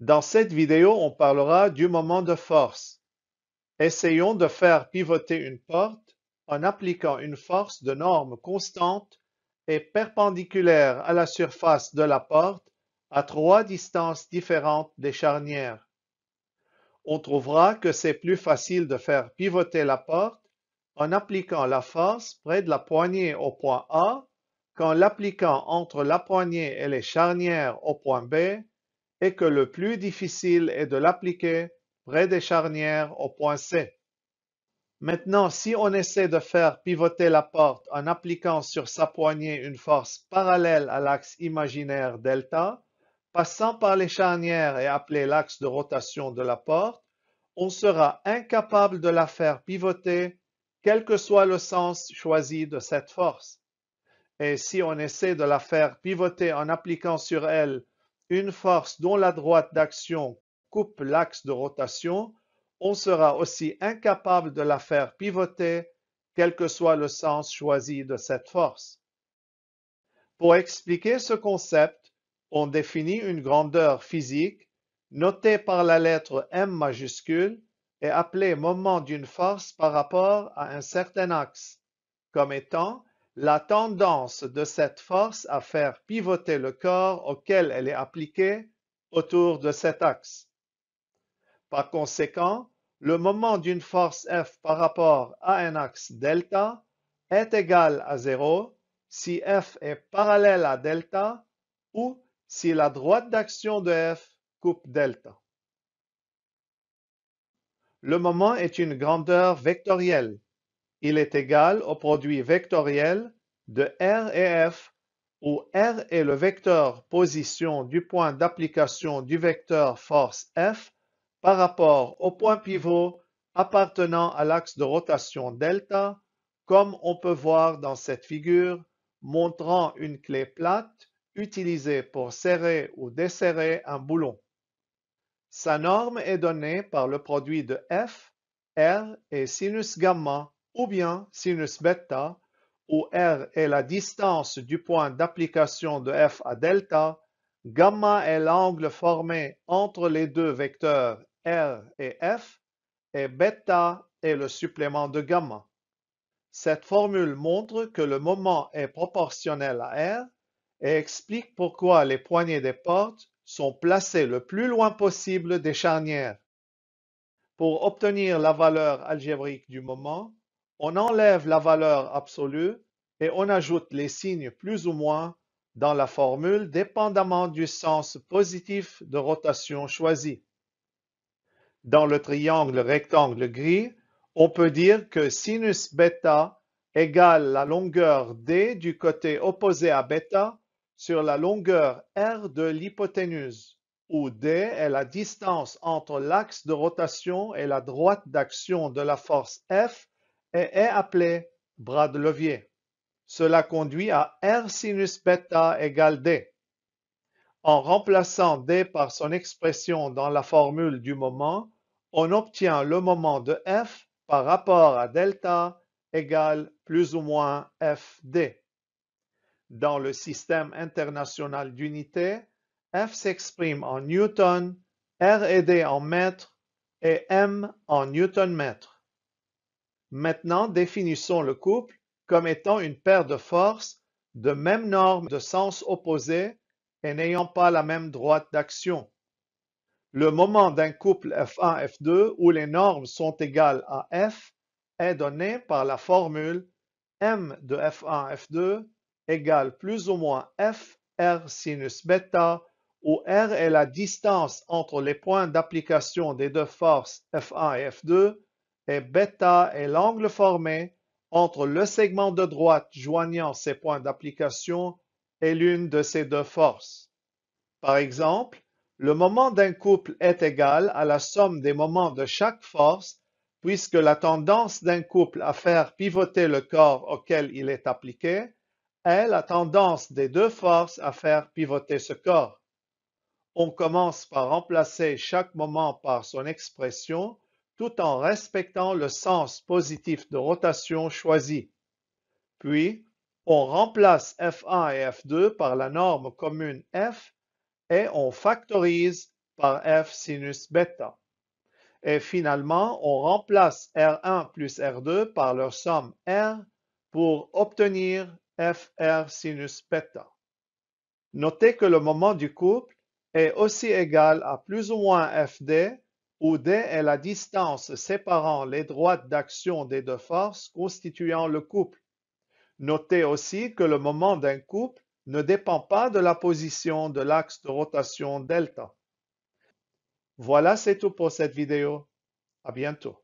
Dans cette vidéo, on parlera du moment de force. Essayons de faire pivoter une porte en appliquant une force de norme constante et perpendiculaire à la surface de la porte à trois distances différentes des charnières. On trouvera que c'est plus facile de faire pivoter la porte en appliquant la force près de la poignée au point A qu'en l'appliquant entre la poignée et les charnières au point B et que le plus difficile est de l'appliquer près des charnières au point C. Maintenant, si on essaie de faire pivoter la porte en appliquant sur sa poignée une force parallèle à l'axe imaginaire delta, passant par les charnières et appelé l'axe de rotation de la porte, on sera incapable de la faire pivoter quel que soit le sens choisi de cette force. Et si on essaie de la faire pivoter en appliquant sur elle une force dont la droite d'action coupe l'axe de rotation, on sera aussi incapable de la faire pivoter, quel que soit le sens choisi de cette force. Pour expliquer ce concept, on définit une grandeur physique notée par la lettre M majuscule et appelée moment d'une force par rapport à un certain axe, comme étant la tendance de cette force à faire pivoter le corps auquel elle est appliquée autour de cet axe. Par conséquent, le moment d'une force F par rapport à un axe delta est égal à 0 si F est parallèle à delta ou si la droite d'action de F coupe delta. Le moment est une grandeur vectorielle il est égal au produit vectoriel de R et F, où R est le vecteur position du point d'application du vecteur force F par rapport au point pivot appartenant à l'axe de rotation delta, comme on peut voir dans cette figure, montrant une clé plate utilisée pour serrer ou desserrer un boulon. Sa norme est donnée par le produit de F, R et sinus gamma, ou bien sinus β, où r est la distance du point d'application de f à delta, gamma est l'angle formé entre les deux vecteurs r et f, et β est le supplément de gamma. Cette formule montre que le moment est proportionnel à r et explique pourquoi les poignées des portes sont placées le plus loin possible des charnières. Pour obtenir la valeur algébrique du moment, on enlève la valeur absolue et on ajoute les signes plus ou moins dans la formule dépendamment du sens positif de rotation choisi. Dans le triangle rectangle gris, on peut dire que sinus bêta égale la longueur D du côté opposé à bêta sur la longueur R de l'hypoténuse, où D est la distance entre l'axe de rotation et la droite d'action de la force F et est appelé bras de levier. Cela conduit à R sinus beta égale D. En remplaçant D par son expression dans la formule du moment, on obtient le moment de F par rapport à delta égale plus ou moins FD. Dans le système international d'unités, F s'exprime en newton, R et D en mètres et M en newton mètre Maintenant, définissons le couple comme étant une paire de forces de même norme de sens opposé et n'ayant pas la même droite d'action. Le moment d'un couple F1-F2 où les normes sont égales à F est donné par la formule M de F1-F2 égale plus ou moins F R sinus bêta où R est la distance entre les points d'application des deux forces F1 et F2 et β est l'angle formé entre le segment de droite joignant ces points d'application et l'une de ces deux forces. Par exemple, le moment d'un couple est égal à la somme des moments de chaque force puisque la tendance d'un couple à faire pivoter le corps auquel il est appliqué est la tendance des deux forces à faire pivoter ce corps. On commence par remplacer chaque moment par son expression tout en respectant le sens positif de rotation choisi. Puis, on remplace F1 et F2 par la norme commune F et on factorise par F sinus bêta. Et finalement, on remplace R1 plus R2 par leur somme R pour obtenir FR sinus bêta. Notez que le moment du couple est aussi égal à plus ou moins FD D est la distance séparant les droites d'action des deux forces constituant le couple. Notez aussi que le moment d'un couple ne dépend pas de la position de l'axe de rotation delta. Voilà, c'est tout pour cette vidéo. À bientôt.